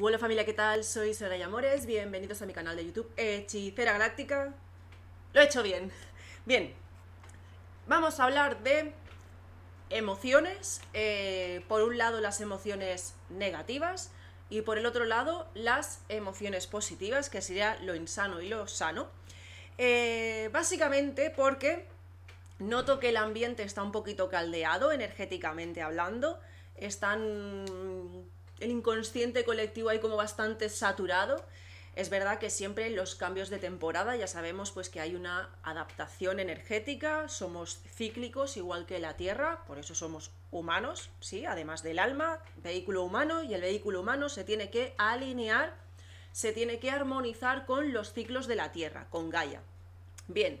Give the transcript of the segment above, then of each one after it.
Hola familia, ¿qué tal? Soy Soraya Amores, bienvenidos a mi canal de YouTube Hechicera Galáctica. Lo he hecho bien. Bien, vamos a hablar de emociones. Eh, por un lado las emociones negativas y por el otro lado las emociones positivas, que sería lo insano y lo sano. Eh, básicamente porque noto que el ambiente está un poquito caldeado energéticamente hablando. Están el inconsciente colectivo hay como bastante saturado. Es verdad que siempre los cambios de temporada ya sabemos pues que hay una adaptación energética, somos cíclicos igual que la Tierra, por eso somos humanos, sí, además del alma, vehículo humano y el vehículo humano se tiene que alinear, se tiene que armonizar con los ciclos de la Tierra, con Gaia. Bien,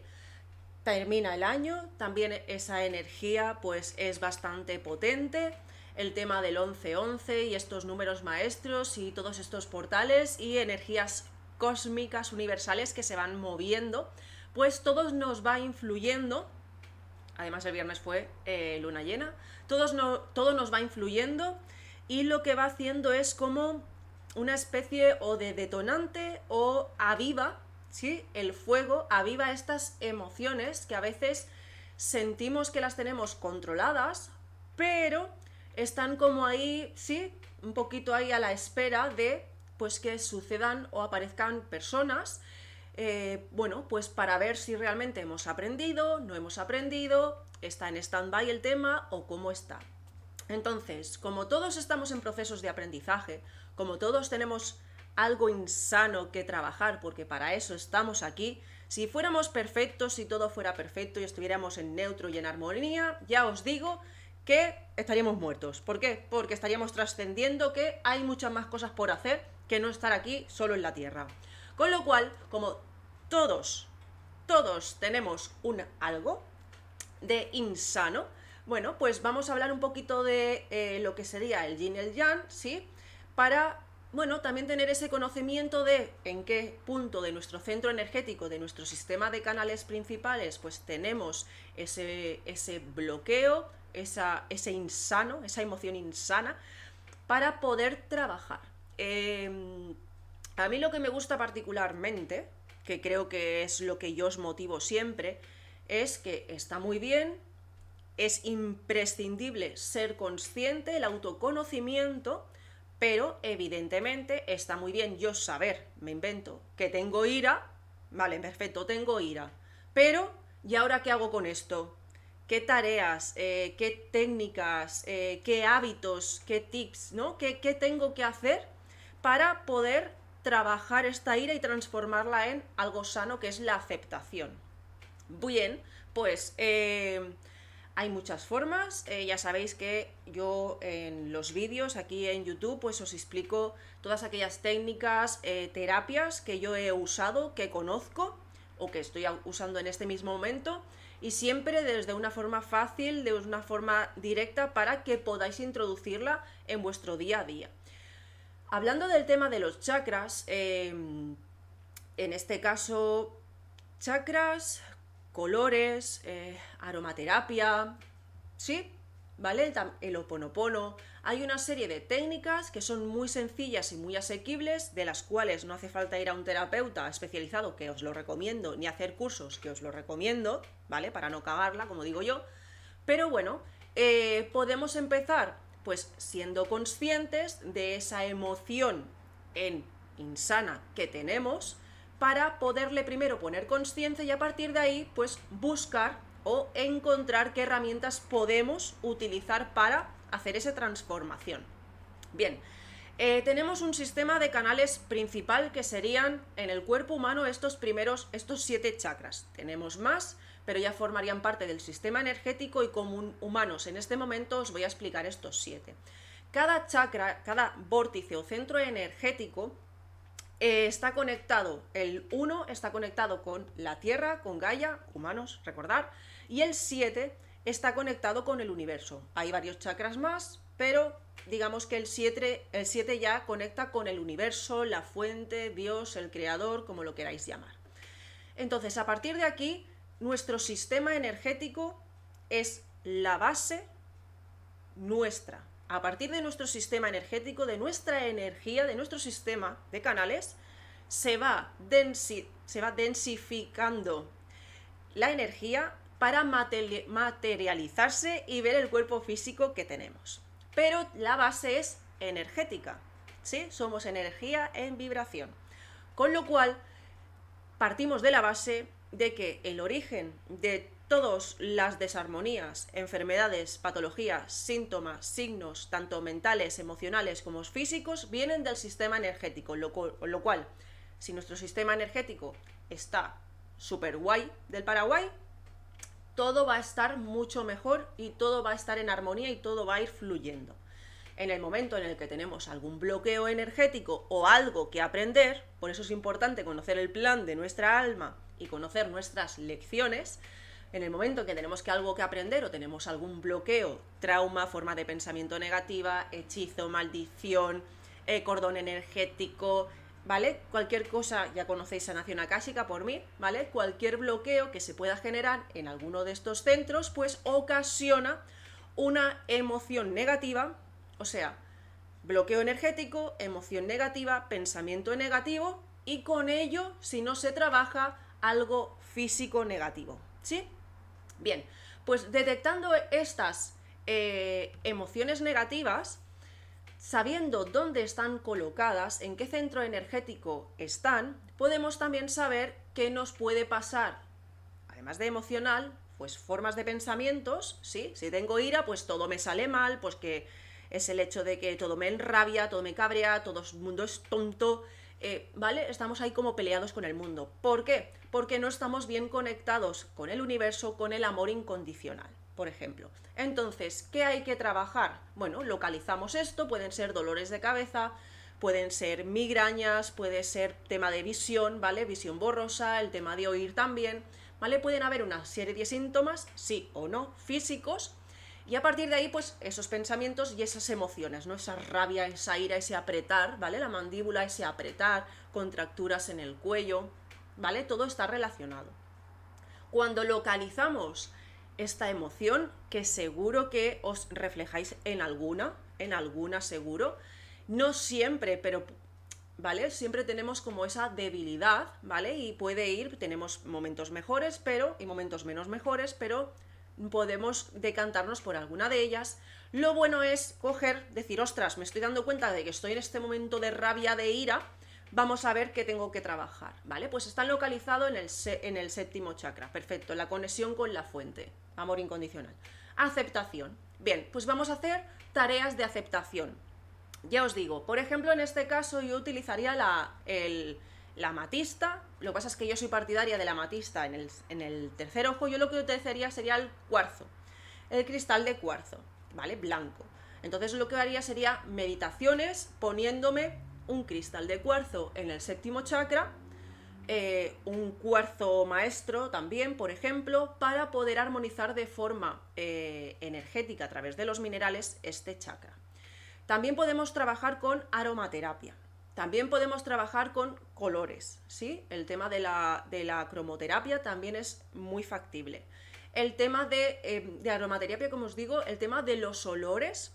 termina el año, también esa energía pues es bastante potente el tema del 11-11 y estos números maestros y todos estos portales y energías cósmicas universales que se van moviendo, pues todos nos va influyendo, además el viernes fue eh, luna llena, todos no, todo nos va influyendo y lo que va haciendo es como una especie o de detonante o aviva, ¿sí? El fuego aviva estas emociones que a veces sentimos que las tenemos controladas, pero están como ahí, sí, un poquito ahí a la espera de pues que sucedan o aparezcan personas, eh, bueno, pues para ver si realmente hemos aprendido, no hemos aprendido, está en stand-by el tema o cómo está. Entonces, como todos estamos en procesos de aprendizaje, como todos tenemos algo insano que trabajar, porque para eso estamos aquí, si fuéramos perfectos, si todo fuera perfecto y estuviéramos en neutro y en armonía, ya os digo que estaríamos muertos. ¿Por qué? Porque estaríamos trascendiendo que hay muchas más cosas por hacer que no estar aquí solo en la Tierra. Con lo cual, como todos, todos tenemos un algo de insano, bueno, pues vamos a hablar un poquito de eh, lo que sería el yin y el yang, ¿sí? Para, bueno, también tener ese conocimiento de en qué punto de nuestro centro energético, de nuestro sistema de canales principales, pues tenemos ese, ese bloqueo, esa, ese insano, esa emoción insana, para poder trabajar. Em, a mí lo que me gusta particularmente, que creo que es lo que yo os motivo siempre, es que está muy bien, es imprescindible ser consciente, el autoconocimiento, pero evidentemente está muy bien yo saber, me invento, que tengo ira, vale, perfecto, tengo ira, pero ¿y ahora qué hago con esto? qué tareas, eh, qué técnicas, eh, qué hábitos, qué tips, ¿no? ¿Qué, tengo que hacer para poder trabajar esta ira y transformarla en algo sano, que es la aceptación? Bien, pues eh, hay muchas formas. ya sabéis que yo en los vídeos aquí en YouTube pues os explico todas aquellas técnicas, terapias que yo he usado, que conozco o que estoy usando en este mismo momento y siempre desde una forma fácil, de una forma directa para que podáis introducirla en vuestro día a día. Hablando del tema de los chakras, em, en este caso, chakras, colores, eh, aromaterapia, ¿sí? ¿Vale? El, el oponopono, hay una serie de técnicas que son muy sencillas y muy asequibles, de las cuales no hace falta ir a un terapeuta especializado, que os lo recomiendo, ni hacer cursos, que os lo recomiendo, ¿vale? Para no cagarla, como digo yo. Pero bueno, eh, podemos empezar pues siendo conscientes de esa emoción en insana que tenemos para poderle primero poner conciencia y a partir de ahí pues buscar o encontrar qué herramientas podemos utilizar para hacer esa transformación. Bien, eh, tenemos un sistema de canales principal que serían en el cuerpo humano estos primeros, estos siete chakras. Tenemos más, pero ya formarían parte del sistema energético y común humanos. En este momento os voy a explicar estos siete. Cada chakra, cada vórtice o centro energético eh, está conectado, el 1 está conectado con la Tierra, con Gaia, humanos, recordar, y el 7 está conectado con el universo. Hay varios chakras más, pero digamos que el 7, ya conecta con el universo, la fuente, Dios, el creador, como lo queráis llamar. Entonces, a partir de aquí, nuestro sistema energético es la base nuestra. A partir de nuestro sistema energético, de nuestra energía, de nuestro sistema de canales, se va, se va densificando la energía para materializarse y ver el cuerpo físico que tenemos. Pero la base es energética, ¿sí? Somos energía en vibración. Con lo cual, partimos de la base de que el origen de todas las desarmonías, enfermedades, patologías, síntomas, signos, tanto mentales, emocionales como físicos, vienen del sistema energético, Con lo cual, si nuestro sistema energético está súper guay del Paraguay, todo va a estar mucho mejor y todo va a estar en armonía y todo va a ir fluyendo. En el momento en el que tenemos algún bloqueo energético o algo que aprender, por eso es importante conocer el plan de nuestra alma y conocer nuestras lecciones, en el momento que tenemos que algo que aprender o tenemos algún bloqueo, trauma, forma de pensamiento negativa, hechizo, maldición, eh, cordón energético, ¿vale? Cualquier cosa, ya conocéis a Nación akáshica por mí, ¿vale? Cualquier bloqueo que se pueda generar en alguno de estos centros, pues ocasiona una emoción negativa, o sea, bloqueo energético, emoción negativa, pensamiento negativo y con ello, si no se trabaja, algo físico negativo, ¿sí? Bien, pues detectando estas eh, emociones negativas, Sabiendo dónde están colocadas, en qué centro energético están, podemos también saber qué nos puede pasar. Además de emocional, pues formas de pensamientos, ¿sí? Si tengo ira, pues todo me sale mal, pues que es el hecho de que todo me enrabia, todo me cabrea, todo el mundo es tonto, eh, ¿vale? Estamos ahí como peleados con el mundo. ¿Por qué? Porque no estamos bien conectados con el universo, con el amor incondicional por ejemplo. Entonces, ¿qué hay que trabajar? Bueno, localizamos esto, pueden ser dolores de cabeza, pueden ser migrañas, puede ser tema de visión, ¿vale? Visión borrosa, el tema de oír también, ¿vale? Pueden haber una serie de síntomas, sí o no, físicos, y a partir de ahí, pues esos pensamientos y esas emociones, ¿no? Esa rabia, esa ira, ese apretar, ¿vale? La mandíbula, ese apretar, contracturas en el cuello, ¿vale? Todo está relacionado. Cuando localizamos esta emoción que seguro que os reflejáis en alguna, en alguna seguro. No siempre, pero ¿vale? Siempre tenemos como esa debilidad, ¿vale? Y puede ir, tenemos momentos mejores, pero y momentos menos mejores, pero podemos decantarnos por alguna de ellas. Lo bueno es coger, decir, "Ostras, me estoy dando cuenta de que estoy en este momento de rabia, de ira, vamos a ver qué tengo que trabajar", ¿vale? Pues está localizado en el en el séptimo chakra. Perfecto, la conexión con la fuente amor incondicional. Aceptación. Bien, pues vamos a hacer tareas de aceptación. Ya os digo, por ejemplo, en este caso yo utilizaría la, la matista, lo que pasa es que yo soy partidaria de la matista en el, en el tercer ojo, yo lo que utilizaría sería el cuarzo, el cristal de cuarzo, ¿vale? Blanco. Entonces lo que haría sería meditaciones poniéndome un cristal de cuarzo en el séptimo chakra, eh, un cuarzo maestro también, por ejemplo, para poder armonizar de forma eh, energética a través de los minerales este chakra. También podemos trabajar con aromaterapia. También podemos trabajar con colores, ¿sí? El tema de la, cromoterapia también es muy factible. El tema em, de, aromaterapia, como os digo, el tema de los olores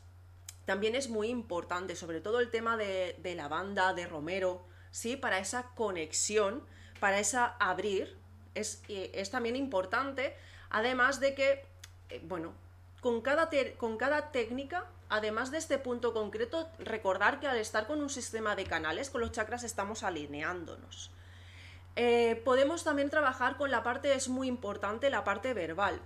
también es muy importante, sobre todo el tema de, de lavanda, de romero, ¿sí? Para esa conexión para esa abrir es, es también importante, además de que, eh, bueno, con cada, con cada técnica, además de este punto concreto, recordar que al estar con un sistema de canales, con los chakras estamos alineándonos. Eh, podemos también trabajar con la parte, es muy importante, la parte verbal.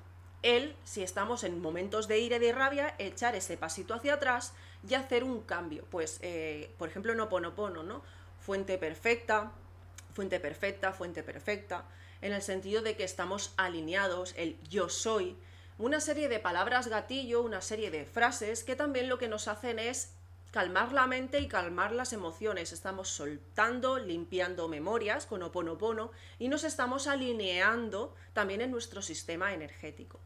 Él, si estamos en momentos de ira y de rabia, echar ese pasito hacia atrás y hacer un cambio. Pues, eh, por ejemplo, no pono ¿no? Fuente perfecta, fuente perfecta, fuente perfecta, en el sentido de que estamos alineados, el yo soy, una serie de palabras gatillo, una serie de frases que también lo que nos hacen es calmar la mente y calmar las emociones. Estamos soltando, limpiando memorias con oponopono y nos estamos alineando también en nuestro sistema energético.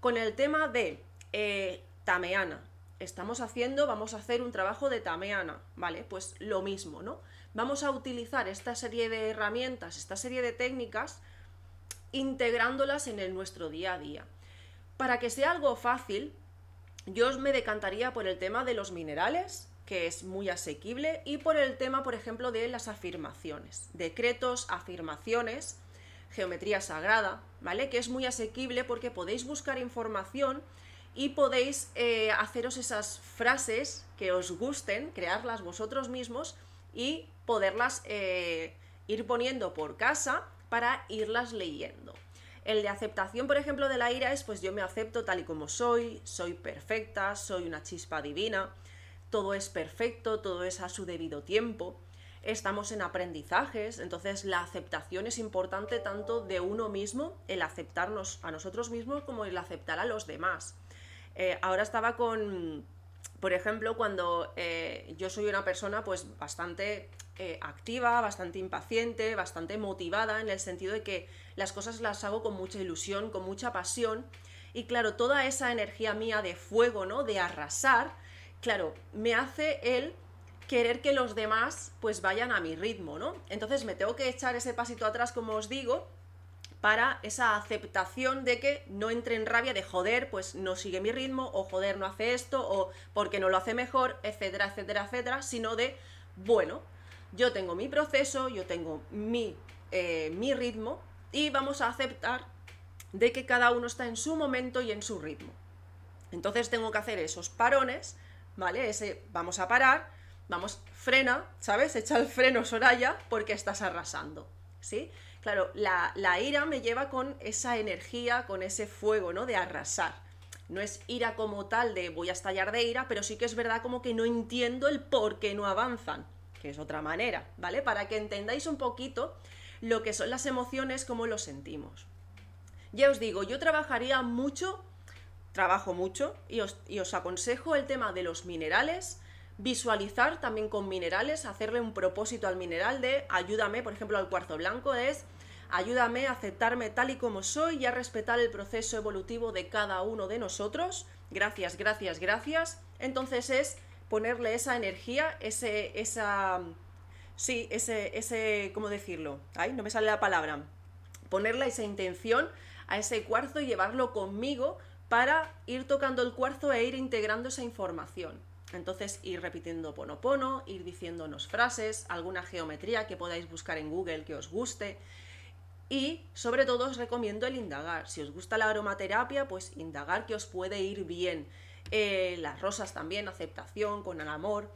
Con el tema de eh, tameana, estamos haciendo, vamos a hacer un trabajo de tameana, ¿vale? Pues lo mismo, ¿no? vamos a utilizar esta serie de herramientas, esta serie de técnicas, integrándolas en el nuestro día a día. Para que sea algo fácil, yo me decantaría por el tema de los minerales, que es muy asequible, y por el tema, por ejemplo, de las afirmaciones, decretos, afirmaciones, geometría sagrada, ¿vale? Que es muy asequible porque podéis buscar información y podéis eh, haceros esas frases que os gusten, crearlas vosotros mismos y poderlas eh, ir poniendo por casa para irlas leyendo. El de aceptación, por ejemplo, de la ira es pues yo me acepto tal y como soy, soy perfecta, soy una chispa divina, todo es perfecto, todo es a su debido tiempo. Estamos en aprendizajes, entonces la aceptación es importante tanto de uno mismo, el aceptarnos a nosotros mismos como el aceptar a los demás. Eh, ahora estaba con por ejemplo, cuando eh, yo soy una persona pues bastante eh, activa, bastante impaciente, bastante motivada, en el sentido de que las cosas las hago con mucha ilusión, con mucha pasión, y claro, toda esa energía mía de fuego, ¿no? De arrasar, claro, me hace el querer que los demás pues vayan a mi ritmo, ¿no? Entonces me tengo que echar ese pasito atrás, como os digo, para esa aceptación de que no entre en rabia de joder, pues no sigue mi ritmo, o joder, no hace esto, o porque no lo hace mejor, etcétera, etcétera, etcétera, sino de, bueno, yo tengo mi proceso, yo tengo mi, eh, mi ritmo, y vamos a aceptar de que cada uno está en su momento y en su ritmo. Entonces tengo que hacer esos parones, ¿vale? Ese vamos a parar, vamos, frena, ¿sabes? Echa el freno Soraya porque estás arrasando, ¿sí? Claro, la, ira me lleva con esa energía, con ese fuego, ¿no? De arrasar no es ira como tal de voy a estallar de ira, pero sí que es verdad como que no entiendo el por qué no avanzan, que es otra manera, ¿vale? Para que entendáis un poquito lo que son las emociones, cómo lo sentimos. Ya os digo, yo trabajaría mucho, trabajo mucho, y os aconsejo el tema de los minerales, Visualizar también con minerales, hacerle un propósito al mineral de ayúdame, por ejemplo, al cuarzo blanco es ayúdame a aceptarme tal y como soy y a respetar el proceso evolutivo de cada uno de nosotros. Gracias, gracias, gracias. Entonces es ponerle esa energía, ese, esa, sí, ese, ese, ¿cómo decirlo? Ay, no me sale la palabra. Ponerle esa intención a ese cuarzo y llevarlo conmigo para ir tocando el cuarzo e ir integrando esa información. Entonces ir repitiendo ponopono, ir diciéndonos frases, alguna geometría que podáis buscar en Google que os guste. Y sobre todo os recomiendo el indagar. Si os gusta la aromaterapia, pues indagar que os puede ir bien. Eh, las rosas también, aceptación con el amor.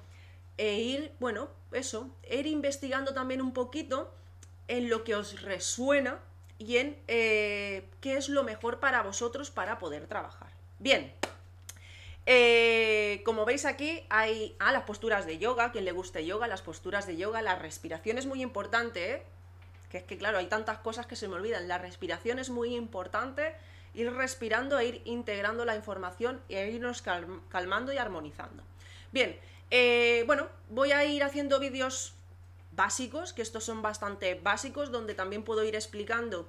E ir, bueno, eso, ir investigando también un poquito en lo que os resuena y en eh, qué es lo mejor para vosotros para poder trabajar. Bien, eh, como veis aquí hay ah, las posturas de yoga, quien le guste yoga, las posturas de yoga, la respiración es muy importante, ¿eh? que es que claro, hay tantas cosas que se me olvidan, la respiración es muy importante, ir respirando e ir integrando la información e irnos calmando y armonizando. Bien, eh, bueno, voy a ir haciendo vídeos básicos, que estos son bastante básicos, donde también puedo ir explicando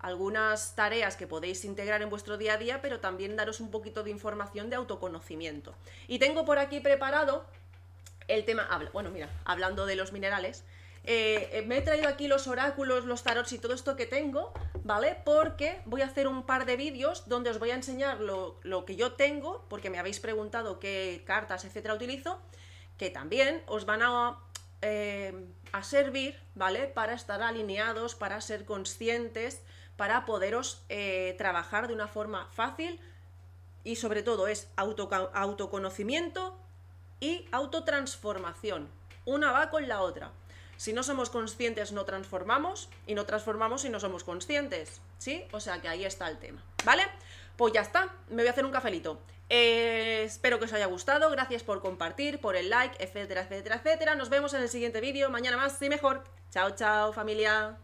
algunas tareas que podéis integrar en vuestro día a día, pero también daros un poquito de información de autoconocimiento. Y tengo por aquí preparado el tema, bueno, mira, hablando de los minerales, eh, eh, me he traído aquí los oráculos, los tarots y todo esto que tengo, ¿vale? Porque voy a hacer un par de vídeos donde os voy a enseñar lo, que yo tengo, porque me habéis preguntado qué cartas, etcétera, utilizo, que también os van a eh, a servir, ¿vale? Para estar alineados, para ser conscientes para poderos eh, trabajar de una forma fácil y sobre todo es autoconocimiento y autotransformación. Una va con la otra. Si no somos conscientes no transformamos y no transformamos si no somos conscientes, ¿sí? O sea que ahí está el tema, ¿vale? Pues ya está, me voy a hacer un cafelito. Eh, espero que os haya gustado, gracias por compartir, por el like, etcétera, etcétera, etcétera. Nos vemos en el siguiente vídeo, mañana más y mejor. Chao, chao familia.